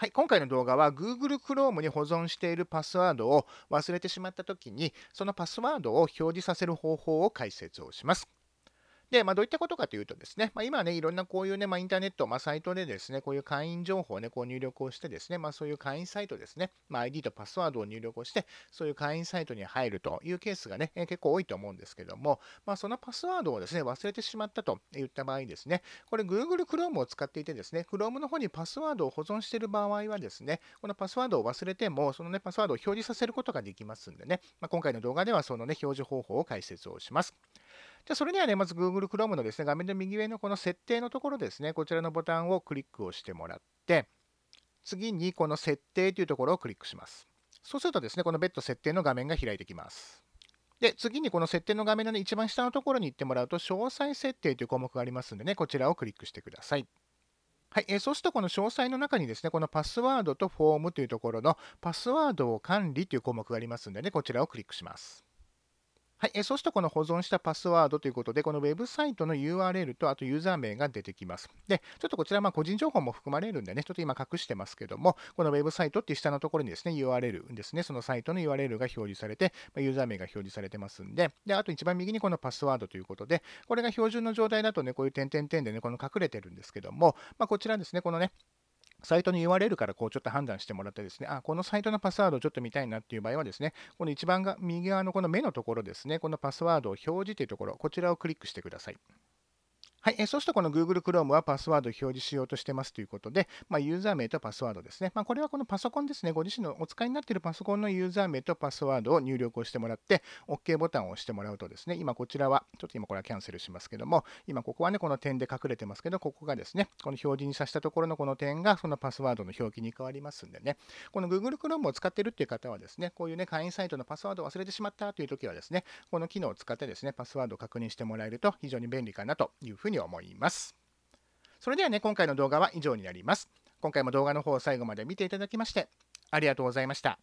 はい、今回の動画は Google Chrome に保存しているパスワードを忘れてしまった時にそのパスワードを表示させる方法を解説をします。で、まあ、どういったことかというとですね、まあ、今ね、いろんなこういうね、まあ、インターネット、まあ、サイトでですね、こういう会員情報をね、こう入力をしてですね、まあ、そういう会員サイトですね、まあ、ID とパスワードを入力をして、そういう会員サイトに入るというケースがね、え結構多いと思うんですけども、まあ、そのパスワードをですね、忘れてしまったといった場合ですね、これ Google Chrome を使っていてですね、Chrome の方にパスワードを保存している場合はですね、このパスワードを忘れても、そのね、パスワードを表示させることができますんでね、まあ、今回の動画ではそのね、表示方法を解説をします。じゃそれにはね、まず Google Chrome のですね、画面の右上のこの設定のところですね、こちらのボタンをクリックをしてもらって、次にこの設定というところをクリックします。そうするとですね、この別途設定の画面が開いてきます。で、次にこの設定の画面の、ね、一番下のところに行ってもらうと、詳細設定という項目がありますんでね、こちらをクリックしてください。はい、えー、そうするとこの詳細の中にですね、このパスワードとフォームというところのパスワードを管理という項目がありますんでね、こちらをクリックします。はい、えそしてこの保存したパスワードということで、このウェブサイトの URL とあとユーザー名が出てきます。で、ちょっとこちらま個人情報も含まれるんでね、ちょっと今隠してますけども、このウェブサイトって下のところにですね、URL ですね、そのサイトの URL が表示されて、まユーザー名が表示されてますんで、で、あと一番右にこのパスワードということで、これが標準の状態だとね、こういう点々点でね、この隠れてるんですけども、まあ、こちらですね、このね、サイトに URL からこうちょっと判断してもらってですね、あ、このサイトのパスワードをちょっと見たいなっていう場合はですね、この一番が右側のこの目のところですね、このパスワードを表示というところ、こちらをクリックしてください。はい、えそると、この Google Chrome はパスワードを表示しようとしてますということで、まあ、ユーザー名とパスワードですね。まあ、これはこのパソコンですね。ご自身のお使いになっているパソコンのユーザー名とパスワードを入力をしてもらって、OK ボタンを押してもらうとですね、今こちらは、ちょっと今これはキャンセルしますけども、今ここはね、この点で隠れてますけど、ここがですね、この表示にさしたところのこの点がそのパスワードの表記に変わりますんでね、この Google Chrome を使ってるっていう方はですね、こういうね、会員サイトのパスワードを忘れてしまったという時はですね、この機能を使ってですね、パスワードを確認してもらえると非常に便利かなというふうにに思います。それではね、今回の動画は以上になります。今回も動画の方を最後まで見ていただきまして、ありがとうございました。